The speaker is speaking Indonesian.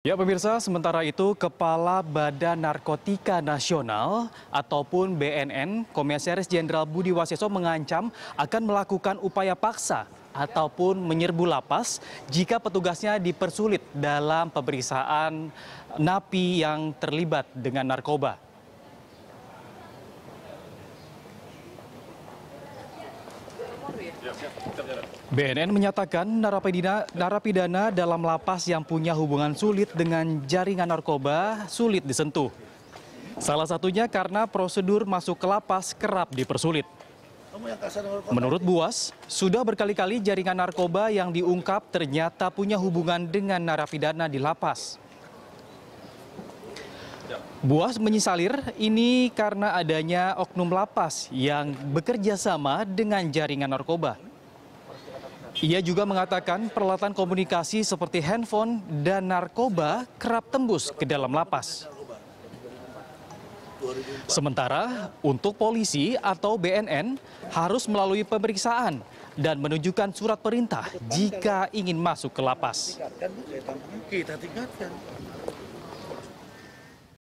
Ya pemirsa, sementara itu Kepala Badan Narkotika Nasional ataupun BNN, Komisaris Jenderal Budi Waseso mengancam akan melakukan upaya paksa ataupun menyerbu lapas jika petugasnya dipersulit dalam pemeriksaan napi yang terlibat dengan narkoba. BNN menyatakan narapidana, narapidana dalam lapas yang punya hubungan sulit dengan jaringan narkoba sulit disentuh. Salah satunya karena prosedur masuk ke lapas kerap dipersulit. Menurut Buas, sudah berkali-kali jaringan narkoba yang diungkap ternyata punya hubungan dengan narapidana di lapas. Buas menyisalir ini karena adanya oknum lapas yang bekerja sama dengan jaringan narkoba. Ia juga mengatakan peralatan komunikasi seperti handphone dan narkoba kerap tembus ke dalam lapas. Sementara untuk polisi atau BNN harus melalui pemeriksaan dan menunjukkan surat perintah jika ingin masuk ke lapas.